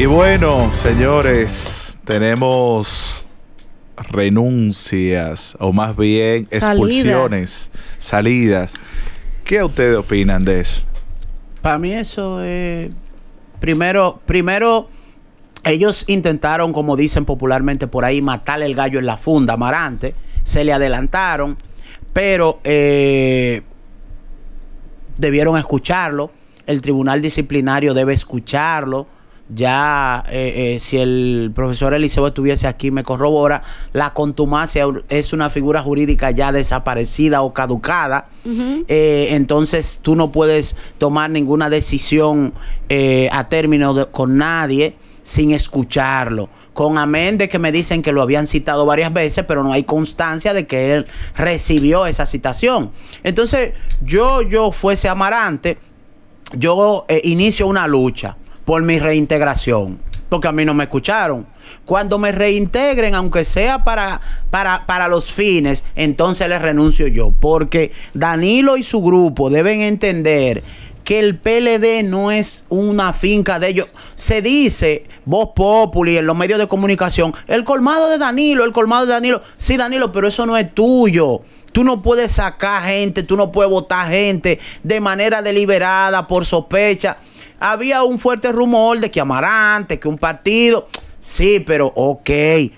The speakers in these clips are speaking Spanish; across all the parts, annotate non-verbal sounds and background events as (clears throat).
Y bueno, señores, tenemos renuncias o más bien expulsiones, salidas. ¿Qué ustedes opinan de eso? Para mí eso primero primero ellos intentaron, como dicen popularmente por ahí, matar el gallo en la funda, Marante. Se le adelantaron, pero eh, debieron escucharlo. El tribunal disciplinario debe escucharlo ya eh, eh, si el profesor Eliseo estuviese aquí me corrobora, la contumacia es una figura jurídica ya desaparecida o caducada, eh, entonces tú no puedes tomar ninguna decisión a término con nadie sin escucharlo, con amén de que me dicen que lo habían citado varias veces, pero no hay constancia de que él recibió esa citación. Entonces, yo, yo fuese amarante, yo inicio una lucha por mi reintegración, porque a mí no me escucharon. Cuando me reintegren, aunque sea para, para, los fines, entonces les renuncio yo, porque Danilo y su grupo deben entender que el PLD no es una finca de ellos. Se dice, Voz Populi, en los medios de comunicación, el colmado de Danilo, el colmado de Danilo. Sí, Danilo, pero eso no es tuyo. Tú no puedes sacar gente, tú no puedes votar gente de manera deliberada, por sospecha había un fuerte rumor de que Amarante, que un partido. Sí, pero ok,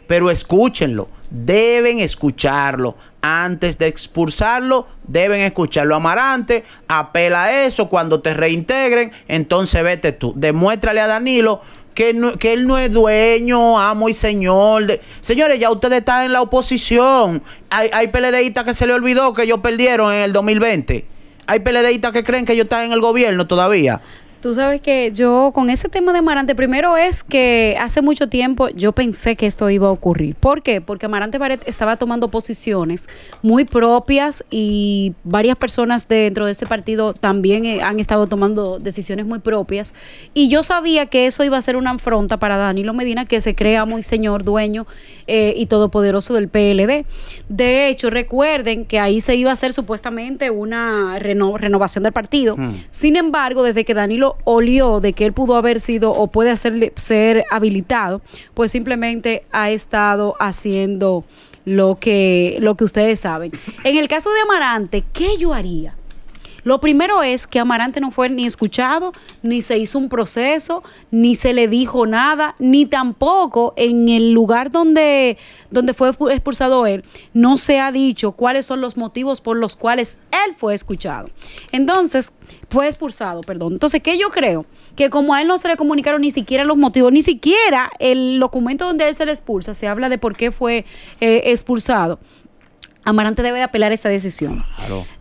pero escúchenlo. Deben escucharlo. Antes de expulsarlo, deben escucharlo. Amarante, apela a eso. Cuando te reintegren, entonces vete tú. Demuéstrale a Danilo que, que, él no es dueño, amo y señor. Señores, ya ustedes están en la oposición. Hay, hay que se le olvidó que ellos perdieron en el 2020. Hay peleaditas que creen que ellos están en el gobierno todavía. Tú sabes que yo con ese tema de Marante, primero es que hace mucho tiempo yo pensé que esto iba a ocurrir. ¿Por qué? Porque Amarante Barret estaba tomando posiciones muy propias y varias personas dentro de este partido también eh, han estado tomando decisiones muy propias. Y yo sabía que eso iba a ser una afronta para Danilo Medina, que se crea muy señor, dueño eh, y todopoderoso del PLD. De hecho, recuerden que ahí se iba a hacer supuestamente una renovación del partido. Mm. Sin embargo, desde que Danilo olió de que él pudo haber sido o puede hacerle ser habilitado, pues simplemente ha estado haciendo lo que, lo que ustedes saben. En el caso de Amarante, ¿qué yo haría? Lo primero es que Amarante no fue ni escuchado, ni se hizo un proceso, ni se le dijo nada, ni tampoco en el lugar donde, donde fue expulsado él, no se ha dicho cuáles son los motivos por los cuales él fue escuchado. Entonces, fue expulsado, perdón. Entonces, ¿qué yo creo? Que como a él no se le comunicaron ni siquiera los motivos, ni siquiera el documento donde él se le expulsa, se habla de por qué fue eh, expulsado. Amarante debe de apelar esa decisión.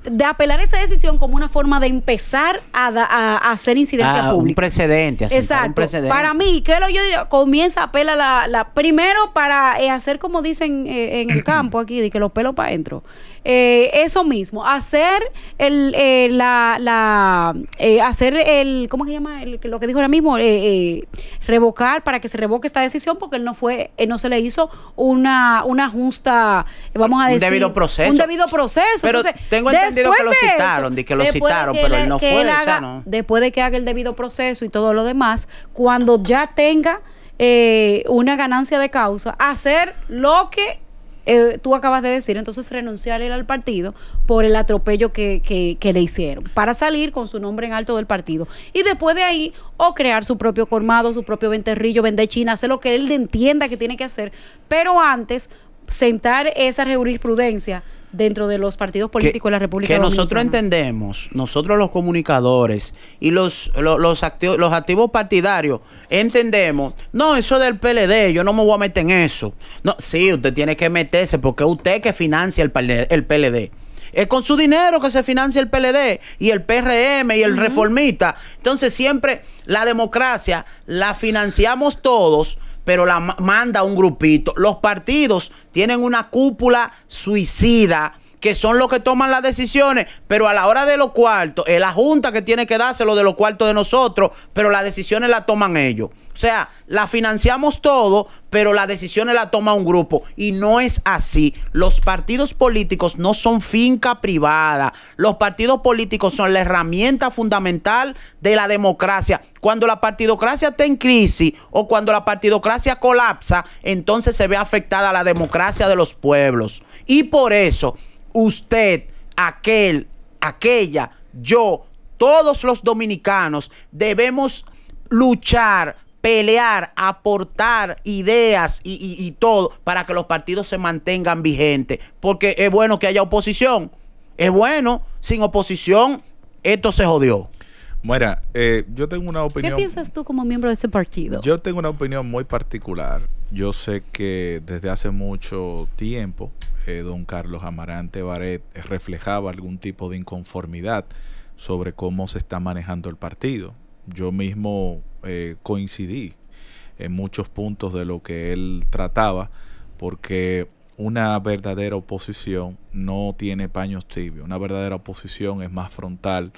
De apelar esa decisión como una forma de empezar a, hacer incidencia ah, pública. Un precedente. Exacto. Un precedente. Para mí, ¿qué es lo que yo diría? Comienza a apelar la, primero para eh, hacer como dicen eh, en el (clears throat) campo aquí, de que los pelos para adentro. Eh, eso mismo, hacer el, eh, la, la eh, hacer el, ¿cómo se llama? lo que dijo ahora mismo, revocar para que se revoque esta decisión porque él no fue, no se le hizo una, una justa, vamos a decir. Un debido proceso. Un debido proceso. Pero tengo entendido que lo citaron, que lo citaron, pero él, no fue. Después de que haga el debido proceso y todo lo demás, cuando ya tenga una ganancia de causa, hacer lo que eh, tú acabas de decir, entonces renunciar al partido por el atropello que, que, que, le hicieron, para salir con su nombre en alto del partido. Y después de ahí, o crear su propio colmado, su propio venterrillo, vender China, hacer lo que él entienda que tiene que hacer, pero antes sentar esa jurisprudencia dentro de los partidos políticos de la República que nosotros entendemos, nosotros los comunicadores y los, los, activos, los activos partidarios, entendemos, no, eso del PLD, yo no me voy a meter en eso. No, sí, usted tiene que meterse porque es usted que financia el, el PLD. Es con su dinero que se financia el PLD y el PRM y el reformista. Entonces siempre la democracia la financiamos todos pero la manda un grupito. Los partidos tienen una cúpula suicida que son los que toman las decisiones, pero a la hora de los cuartos, es la junta que tiene que dárselo de los cuartos de nosotros, pero las decisiones las toman ellos. O sea, la financiamos todo, pero las decisiones la toma un grupo. Y no es así. Los partidos políticos no son finca privada. Los partidos políticos son la herramienta fundamental de la democracia. Cuando la partidocracia está en crisis o cuando la partidocracia colapsa, entonces se ve afectada la democracia de los pueblos. Y por eso, usted, aquel, aquella, yo, todos los dominicanos debemos luchar pelear, aportar ideas y, todo para que los partidos se mantengan vigentes. Porque es bueno que haya oposición. Es bueno, sin oposición, esto se jodió. Muera, eh, yo tengo una opinión. ¿Qué piensas tú como miembro de ese partido? Yo tengo una opinión muy particular. Yo sé que desde hace mucho tiempo eh, don Carlos Amarante Baret reflejaba algún tipo de inconformidad sobre cómo se está manejando el partido yo mismo eh, coincidí en muchos puntos de lo que él trataba, porque una verdadera oposición no tiene paños tibios, una verdadera oposición es más frontal,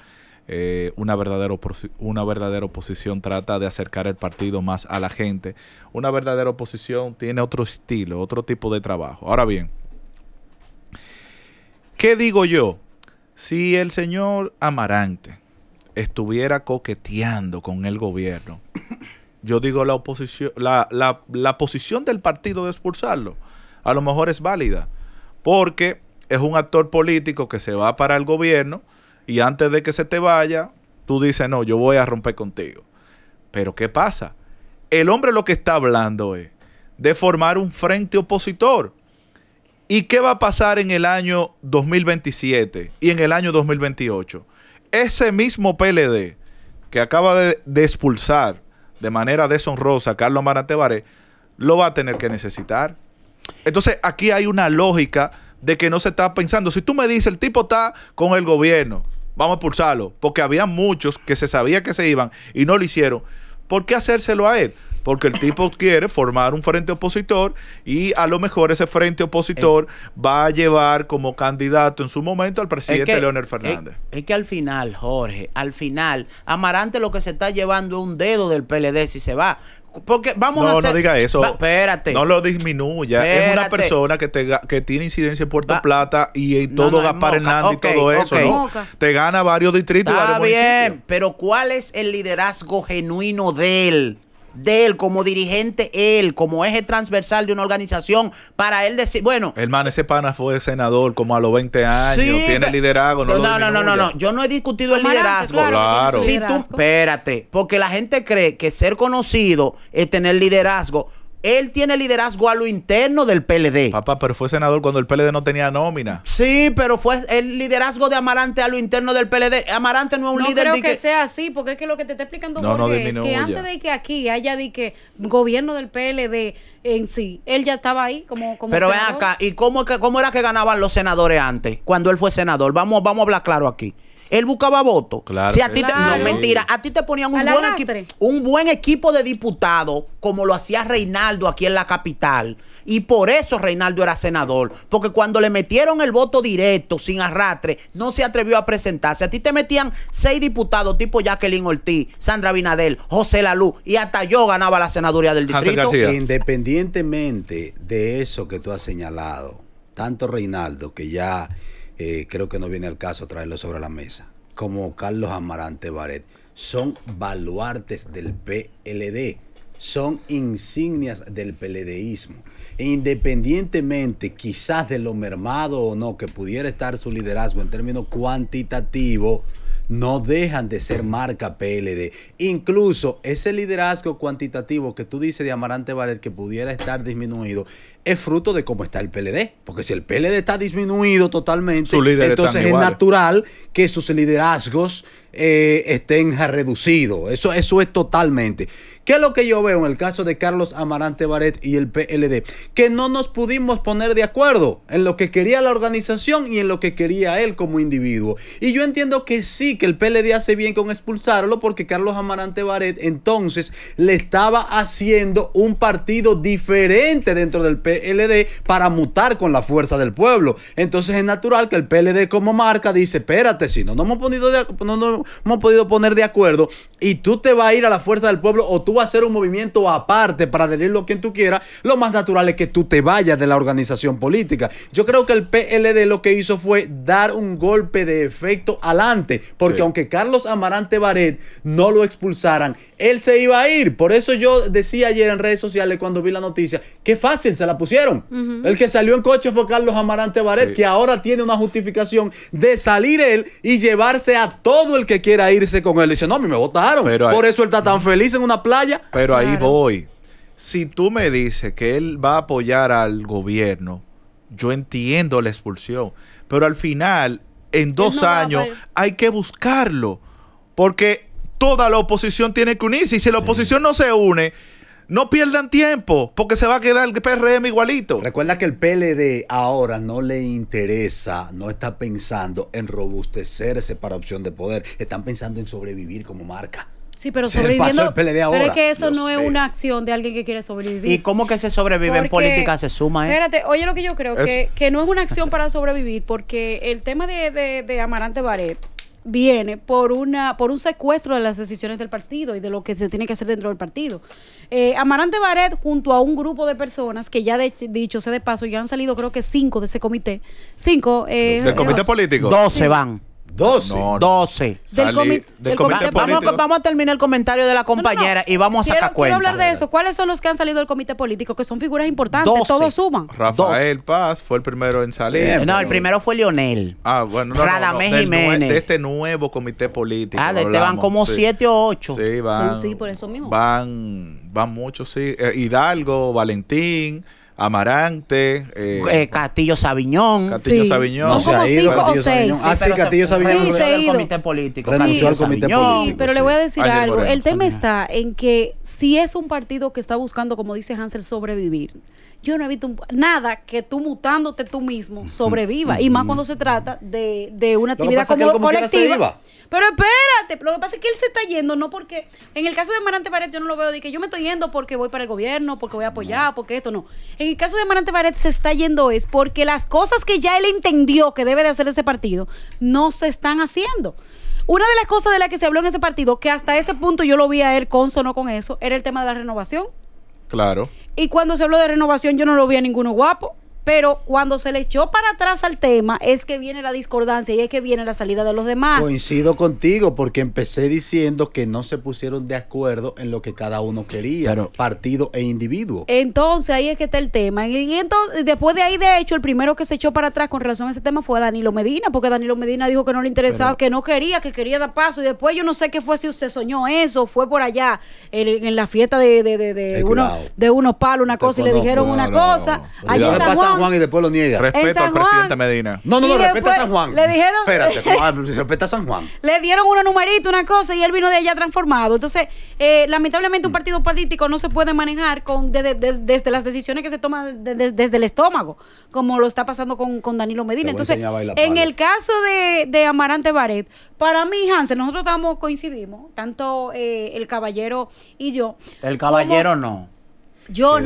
eh, una, verdadera una verdadera oposición trata de acercar el partido más a la gente, una verdadera oposición tiene otro estilo, otro tipo de trabajo. Ahora bien, ¿qué digo yo? Si el señor Amarante, estuviera coqueteando con el gobierno, yo digo la oposición, la, posición del partido de expulsarlo, a lo mejor es válida, porque es un actor político que se va para el gobierno y antes de que se te vaya, tú dices, no, yo voy a romper contigo. Pero ¿qué pasa? El hombre lo que está hablando es de formar un frente opositor. ¿Y qué va a pasar en el año 2027 y en el año 2028? ese mismo PLD que acaba de, expulsar de manera deshonrosa a Carlos Marantevare, lo va a tener que necesitar. Entonces, aquí hay una lógica de que no se está pensando. Si tú me dices, el tipo está con el gobierno, vamos a expulsarlo, porque había muchos que se sabía que se iban y no lo hicieron, ¿por qué hacérselo a él? porque el tipo quiere formar un frente opositor y a lo mejor ese frente opositor eh. va a llevar como candidato en su momento al presidente Leonel Fernández. Es, que al final, Jorge, al final, Amarante lo que se está llevando es un dedo del PLD si se va. Porque vamos a No, diga eso. espérate. No lo disminuya. Es una persona que, tiene incidencia en Puerto Plata y eh, todo Gaspar Hernández y todo eso, ¿no? Te gana varios distritos Está varios bien, pero ¿cuál es el liderazgo genuino de él? de él como dirigente, él como eje transversal de una organización, para él decir, bueno. El man, ese pana fue senador como a los 20 años, tiene liderazgo, no, no, no, no, no, yo no he discutido el liderazgo. Claro, claro. Si tú, espérate, porque la gente cree que ser conocido es tener liderazgo. Él tiene liderazgo a lo interno del PLD. Papá, pero fue senador cuando el PLD no tenía nómina. Sí, pero fue el liderazgo de Amarante a lo interno del PLD. Amarante no es un líder. No creo que, sea así, porque es que lo que te está explicando Jorge es que antes de que aquí haya di que gobierno del PLD en sí, él ya estaba ahí como, como Pero ven acá, ¿y cómo, cómo era que ganaban los senadores antes, cuando él fue senador? Vamos, vamos a hablar claro aquí él buscaba voto. Claro, No, mentira. A ti te ponían un buen, equipo, un buen equipo de diputados, como lo hacía Reinaldo aquí en la capital. Y por eso Reinaldo era senador. Porque cuando le metieron el voto directo, sin arrastre, no se atrevió a presentarse. A ti te metían seis diputados, tipo Jacqueline Ortiz, Sandra Binadel, José Lalú, y hasta yo ganaba la senaduría del distrito. Independientemente de eso que tú has señalado, tanto Reinaldo, que ya eh, creo que no viene al caso traerlo sobre la mesa, como Carlos Amarante Baret. Son baluartes del PLD, son insignias del PLDismo. E independientemente quizás de lo mermado o no que pudiera estar su liderazgo en términos cuantitativos, no dejan de ser marca PLD. Incluso ese liderazgo cuantitativo que tú dices de Amarante Barret que pudiera estar disminuido es fruto de cómo está el PLD. Porque si el PLD está disminuido totalmente, entonces es natural que sus liderazgos eh, estén reducidos. Eso, eso es totalmente. ¿Qué es lo que yo veo en el caso de Carlos Amarante Baret y el PLD? Que no nos pudimos poner de acuerdo en lo que quería la organización y en lo que quería él como individuo. Y yo entiendo que sí, que el PLD hace bien con expulsarlo porque Carlos Amarante Baret entonces le estaba haciendo un partido diferente dentro del PLD PLD para mutar con la fuerza del pueblo. Entonces es natural que el PLD como marca dice, espérate, si no, no hemos, podido no, hemos podido poner de acuerdo y tú te vas a ir a la fuerza del pueblo o tú vas a hacer un movimiento aparte para delir lo que tú quieras, lo más natural es que tú te vayas de la organización política. Yo creo que el PLD lo que hizo fue dar un golpe de efecto adelante, porque aunque Carlos Amarante Baret no lo expulsaran, él se iba a ir. Por eso yo decía ayer en redes sociales cuando vi la noticia, que fácil se la pusieron. El que salió en coche fue Carlos Amarante Baret, que ahora tiene una justificación de salir él y llevarse a todo el que quiera irse con él. Dice, no, me votaron. Por eso él está tan feliz en una playa. Pero ahí voy. Si tú me dices que él va a apoyar al gobierno, yo entiendo la expulsión. Pero al final, en dos años, hay que buscarlo. Porque toda la oposición tiene que unirse. Y si la oposición no se une no pierdan tiempo, porque se va a quedar el PRM igualito. Recuerda que el PLD ahora no le interesa, no está pensando en robustecerse para opción de poder, están pensando en sobrevivir como marca. Sí, pero sobreviviendo. Pero es que eso no es una acción de alguien que quiere sobrevivir. ¿Y cómo que se sobrevive en política? Se suma, ¿eh? Espérate, oye lo que yo creo, que, que, no es una acción para sobrevivir, porque el tema de, de, de Amarante Baret viene por una por un secuestro de las decisiones del partido y de lo que se tiene que hacer dentro del partido. Eh, Amarante Baret junto a un grupo de personas que ya dicho sea de paso ya han salido creo que cinco de ese comité, cinco eh, del comité político, dos van. 12. 12. vamos, a, terminar el comentario de la compañera y vamos a sacar cuenta. Quiero hablar de esto. ¿Cuáles son los que han salido del comité político? Que son figuras importantes. Todos suman. Rafael Paz fue el primero en salir. Eh, no, el primero fue Lionel. Ah, bueno. Radamés Jiménez. de este nuevo comité político. Ah, de este van como 7 o 8. Sí, van. Sí, por eso mismo. Van, van muchos, sí. Eh, Hidalgo, Valentín. Amarante, eh, eh, Castillo Sabiñón. Castillo sí. Son como cinco o seis. Ah, sí, Castillo Sabiñón es renunció comité político. Renunció al comité político. Sí, pero le voy a decir algo. El tema está en que si es un partido que está buscando, como dice Hansel, sobrevivir yo no he visto nada que tú mutándote tú mismo sobreviva. Y más cuando se trata de, una actividad como, colectiva. Pero espérate, lo que pasa es que él se está yendo, no porque. En el caso de Marante Baret, yo no lo veo de que yo me estoy yendo porque voy para el gobierno, porque voy a apoyar, porque esto no. En el caso de Amarante Baret, se está yendo es porque las cosas que ya él entendió que debe de hacer ese partido no se están haciendo. Una de las cosas de las que se habló en ese partido, que hasta ese punto yo lo vi a él consono con eso, era el tema de la renovación. Claro. Y cuando se habló de renovación, yo no lo vi a ninguno guapo. Pero cuando se le echó para atrás al tema, es que viene la discordancia y es que viene la salida de los demás. Coincido contigo, porque empecé diciendo que no se pusieron de acuerdo en lo que cada uno quería, partido e individuo. Entonces ahí es que está el tema. Y entonces, después de ahí, de hecho, el primero que se echó para atrás con relación a ese tema fue Danilo Medina, porque Danilo Medina dijo que no le interesaba, que no quería, que quería dar paso. Y después yo no sé qué fue si usted soñó eso, fue por allá, en, la fiesta de, de, de, uno, unos palos, una cosa, y le dijeron una cosa. Allí San Juan y después lo niega. Respeto al presidente Medina. No, no, no, respeta a San Juan. Le dijeron. Espérate, (laughs) respeta a San Juan. Le dieron una numerito una cosa, y él vino de allá transformado. Entonces, eh, lamentablemente, un partido político no se puede manejar con desde las decisiones que se toman desde el estómago, como lo está pasando con, Danilo Medina. Entonces, en el caso de, Amarante Baret, para mí, Hansen, nosotros estamos, coincidimos, tanto eh, el caballero y yo. El caballero no.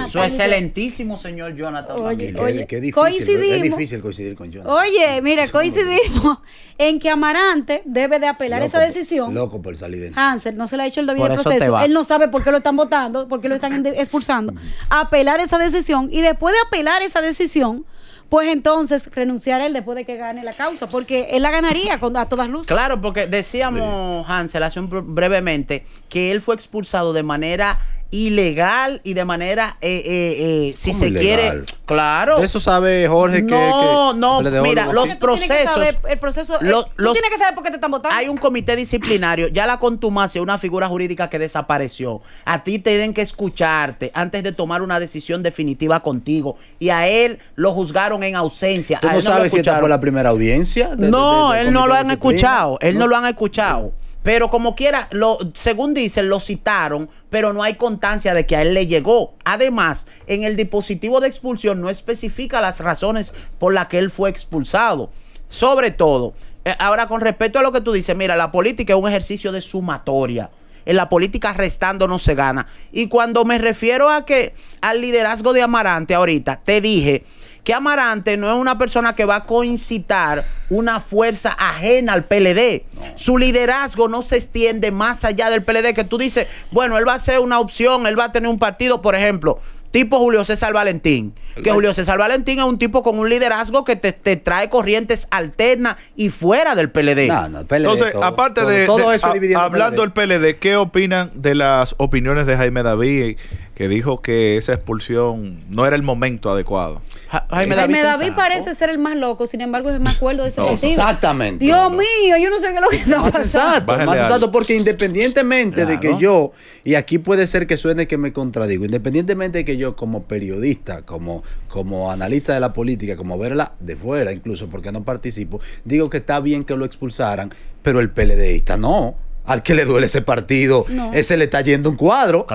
Su excelentísimo señor Jonathan. Oye, oye qué, difícil, es difícil coincidir con Jonathan. Oye, mira, coincidimos (laughs) en que Amarante debe de apelar esa decisión. Loco por salir de Hansel, no se le ha hecho el debido proceso. Él no sabe por qué lo están votando, por qué lo están expulsando. apelar esa decisión y después de apelar esa decisión, pues entonces renunciar él después de que gane la causa, porque él la ganaría a todas luces. Claro, porque decíamos, Hansel, hace un, brevemente, que él fue expulsado de manera ilegal y de manera, eh, eh, eh, si se quiere, claro. Eso sabe Jorge que... No, no, mira, los procesos... el proceso, tú tienes que saber por qué te están votando. Hay un comité disciplinario, ya la contumacia una figura jurídica que desapareció. A ti tienen que escucharte antes de tomar una decisión definitiva contigo. Y a él lo juzgaron en ausencia. ¿Tú no, sabes si esta fue la primera audiencia? no, él no lo han escuchado, él no lo han escuchado. Pero como quiera, lo, según dicen, lo citaron, pero no hay constancia de que a él le llegó. Además, en el dispositivo de expulsión no especifica las razones por las que él fue expulsado. Sobre todo, eh, ahora con respecto a lo que tú dices, mira, la política es un ejercicio de sumatoria. En la política restando no se gana. Y cuando me refiero a que al liderazgo de Amarante ahorita, te dije que Amarante no es una persona que va a coincitar una fuerza ajena al PLD. Su liderazgo no se extiende más allá del PLD, que tú dices, bueno, él va a ser una opción, él va a tener un partido, por ejemplo, tipo Julio César Valentín. Que Julio César Valentín es un tipo con un liderazgo que te, trae corrientes alternas y fuera del PLD. Entonces, aparte de, todo eso hablando del PLD, ¿qué opinan de las opiniones de Jaime David que dijo que esa expulsión no era el momento adecuado. Jaime, David, Jaime David parece ser el más loco, sin embargo es el más cuerdo de ese (laughs) no, Exactamente. Dios mío, yo no sé qué es lo que está más exacto, más exacto, porque independientemente de que yo, y aquí puede ser que suene que me contradigo, independientemente de que yo como periodista, como, como analista de la política, como verla de fuera incluso, porque no participo, digo que está bien que lo expulsaran, pero el PLDista no al que le duele ese partido, ese le está yendo un cuadro.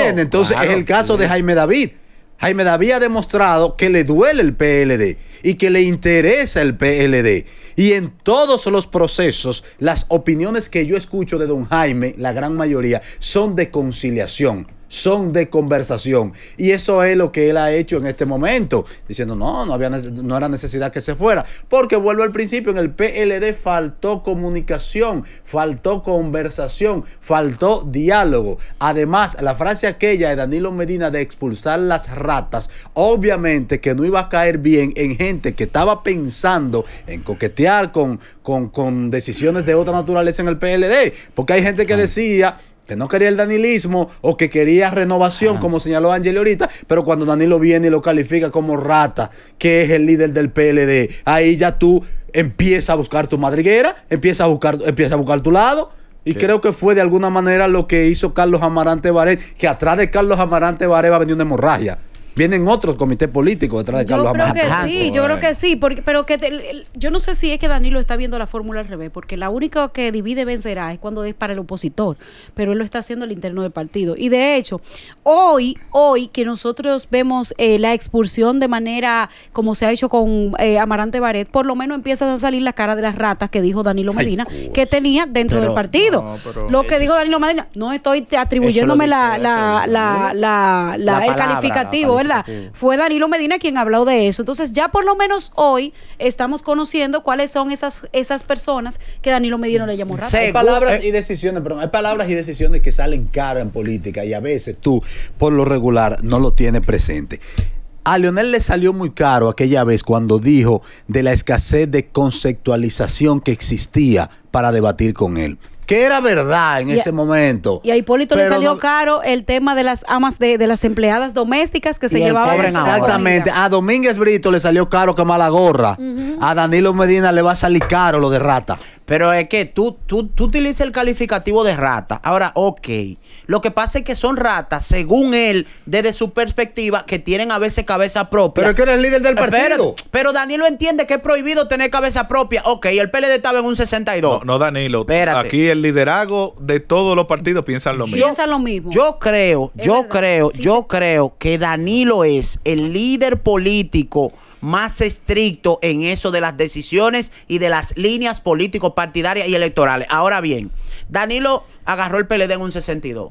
Entonces es el caso de Jaime David. Jaime David ha demostrado que le duele el PLD y que le interesa el PLD. Y en todos los procesos, las opiniones que yo escucho de don Jaime, la gran mayoría, son de conciliación son de conversación. Y eso es lo que él ha hecho en este momento, diciendo, no, no, había, no era necesidad que se fuera. Porque vuelvo al principio, en el PLD faltó comunicación, faltó conversación, faltó diálogo. Además, la frase aquella de Danilo Medina de expulsar las ratas, obviamente que no iba a caer bien en gente que estaba pensando en coquetear con, con, con decisiones de otra naturaleza en el PLD. Porque hay gente que decía que no quería el danilismo o que quería renovación, como señaló Ángel ahorita, pero cuando Danilo viene y lo califica como rata, que es el líder del PLD, ahí ya tú empiezas a buscar tu madriguera, empiezas a buscar, a buscar tu lado. Y creo que fue de alguna manera lo que hizo Carlos Amarante Varela, que atrás de Carlos Amarante a venir una hemorragia vienen otros comités políticos detrás de Carlos Yo creo que sí, yo creo que sí, porque, pero que yo no sé si es que Danilo está viendo la fórmula al revés, porque la única que divide vencerá es cuando es para el opositor, pero él lo está haciendo al interno del partido. Y de hecho, hoy, hoy que nosotros vemos eh, la expulsión de manera como se ha hecho con eh, Amarante Baret, por lo menos empiezan a salir las cara de las ratas que dijo Danilo Medina, que tenía dentro del partido. lo que dijo Danilo Medina, no estoy atribuyéndome la, la, la, el calificativo, fue Danilo Medina quien habló de eso. Entonces ya por lo menos hoy estamos conociendo cuáles son esas, esas personas que Danilo Medina le llamó Hay palabras y decisiones, perdón, hay palabras y decisiones que salen caro en política y a veces tú, por lo regular, no lo tienes presente. A Leonel le salió muy caro aquella vez cuando dijo de la escasez de conceptualización que existía para debatir con él que era verdad en ese momento. Y a Hipólito le salió caro el tema de las amas de, las empleadas domésticas que se llevaban. Exactamente. A Domínguez Brito le salió caro que mala gorra. A Danilo Medina le va a salir caro lo de rata. Pero es que tú, tú, tú utilizas el calificativo de rata. Ahora, ok. Lo que pasa es que son ratas, según él, desde su perspectiva, que tienen a veces cabeza propia. Pero es que eres líder del partido. Pero, Danilo entiende que es prohibido tener cabeza propia. Ok, el PLD estaba en un 62. No, no Danilo. Aquí el liderazgo de todos los partidos piensa lo mismo. lo mismo. Yo creo, yo creo, yo creo que Danilo es el líder político más estricto en eso de las decisiones y de las líneas político-partidarias y electorales. Ahora bien, Danilo agarró el PLD en un 62.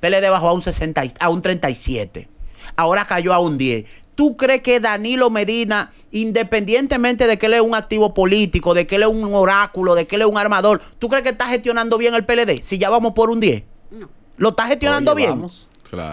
PLD bajó a un, 60, a un 37. Ahora cayó a un 10. ¿Tú crees que Danilo Medina, independientemente de que él es un activo político, de que él es un oráculo, de que él es un armador, ¿tú crees que está gestionando bien el PLD? Si ya vamos por un 10. ¿Lo está gestionando bien?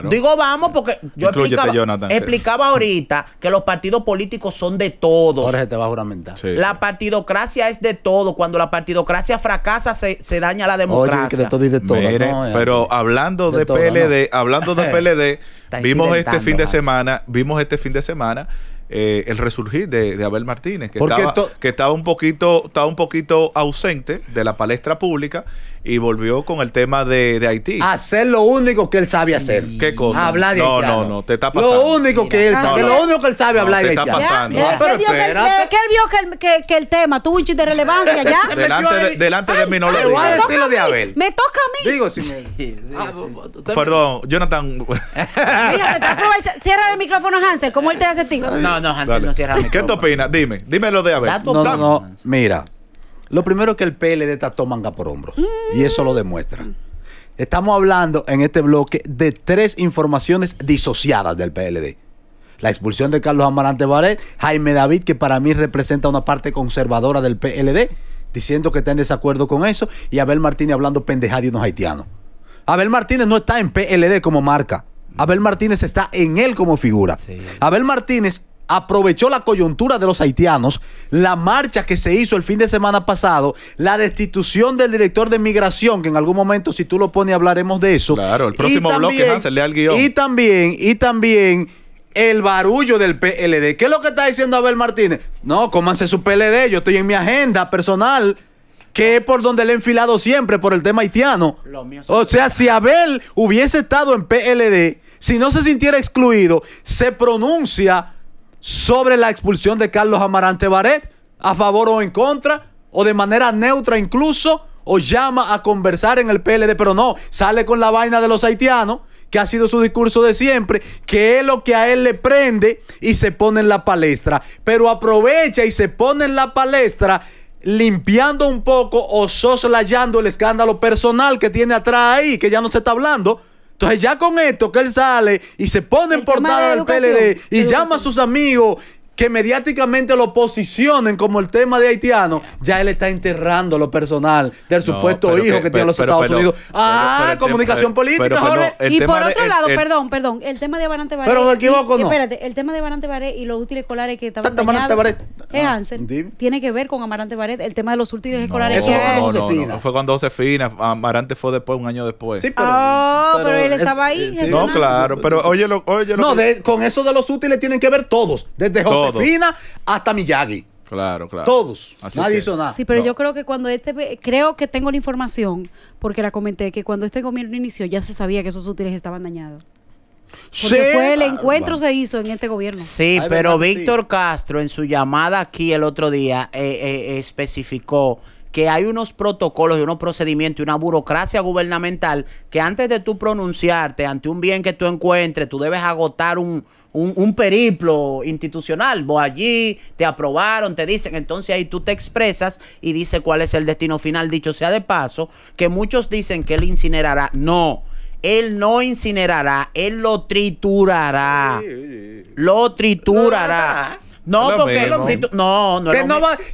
Digo vamos porque yo explicaba, Jonathan, explicaba ahorita que los partidos políticos son de todos. Jorge te va a juramentar. la partidocracia es de todo. Cuando la partidocracia fracasa se, daña la democracia. Oye, pero hablando de, PLD, hablando de (laughs) PLD, vimos este fin de semana, vimos este fin de semana eh, el resurgir de, Abel Martínez, que estaba, que estaba, un poquito, estaba un poquito ausente de la palestra pública y volvió con el tema de, Haití. Hacer ah, lo único que él sabe hacer. ¿Qué cosa? Ah, hablar de Haití. No, no, no, te está pasando. Lo único que él sabe, lo único ah, que él sabe hablar de Haití. Te está pasando. pero Que él vio que, el tema tuvo un chiste de relevancia ya. delante de, delante de mí no lo digo. voy a decir lo de Abel. Me toca a mí. Digo, si Perdón, Jonathan. Mira, te está cierra el micrófono, Hansel. ¿Cómo él te hace ti. No, no, Hansel, no cierra el micrófono. ¿Qué te opinas? Dime, dime lo de Abel No, no, no. Mira, lo primero es que el PLD está manga por hombro Y eso lo demuestra. Estamos hablando en este bloque de tres informaciones disociadas del PLD. La expulsión de Carlos Amarante Baré, Jaime David, que para mí representa una parte conservadora del PLD, diciendo que está en desacuerdo con eso, y Abel Martínez hablando pendejada unos haitianos. Abel Martínez no está en PLD como marca. Abel Martínez está en él como figura. Abel Martínez aprovechó la coyuntura de los haitianos, la marcha que se hizo el fin de semana pasado, la destitución del director de migración, que en algún momento si tú lo pones hablaremos de eso. Claro, el próximo bloque, Hansel, lea el guión. Y también, y también el barullo del PLD. ¿Qué es lo que está diciendo Abel Martínez? No, cómanse su PLD, yo estoy en mi agenda personal que es por donde le he enfilado siempre, por el tema haitiano. O sea, si Abel hubiese estado en PLD, si no se sintiera excluido, se pronuncia sobre la expulsión de Carlos Amarante Baret, a favor o en contra, o de manera neutra incluso, o llama a conversar en el PLD, pero no, sale con la vaina de los haitianos, que ha sido su discurso de siempre, que es lo que a él le prende y se pone en la palestra, pero aprovecha y se pone en la palestra limpiando un poco o soslayando el escándalo personal que tiene atrás ahí, que ya no se está hablando. Entonces ya con esto que él sale y se pone en portada del PLD y llama a sus amigos que mediáticamente lo posicionen como el tema de haitiano, ya él está enterrando lo personal del supuesto hijo que, tiene los Estados Unidos. ah, comunicación política, y por otro lado, perdón, perdón, el tema de Amarante Baré. Pero me equivoco, no. Espérate, el tema de Amarante Baré y los útiles escolares que estaban es Hansel. Ah, tiene que ver con Amarante Barret, el tema de los útiles escolares eso que no, no, no, fue cuando Josefina, Amarante fue después, un año después. Sí, pero, ah, pero, él estaba ahí. no, claro, pero oye, lo, oye No, con eso de los útiles tienen que ver todos, desde Josefina hasta Miyagi. Claro, claro. Todos. Nadie hizo nada. Sí, pero yo creo que cuando este. Creo que tengo la información, porque la comenté, que cuando este gobierno inició ya se sabía que esos útiles estaban dañados. Porque fue el ah, encuentro se hizo en este gobierno. Sí, pero Víctor Castro en su llamada aquí el otro día eh, eh especificó que hay unos protocolos y unos procedimientos y una burocracia gubernamental que antes de tú pronunciarte ante un bien que tú encuentres, tú debes agotar un, periplo institucional. Vos allí te aprobaron, te dicen, entonces ahí tú te expresas y dices cuál es el destino final. Dicho sea de paso, que muchos dicen que él incinerará. No. Él no incinerará, él lo triturará. Lo triturará. No, porque si no,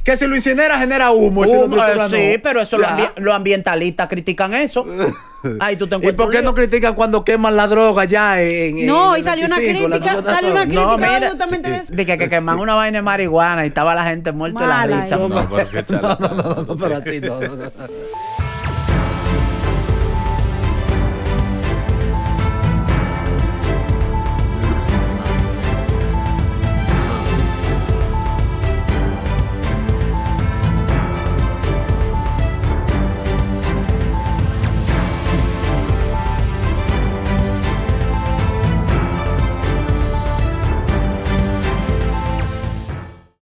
Que, si lo incinera genera humo. sí, pero eso los lo ambientalistas critican eso. (laughs) ¿Y por qué no critican cuando queman la droga ya en, No, y salió una crítica, salió una crítica de eso. que, que queman una vaina de marihuana y estaba la gente muerta la risa. (laughs) No, no, no, pero así no.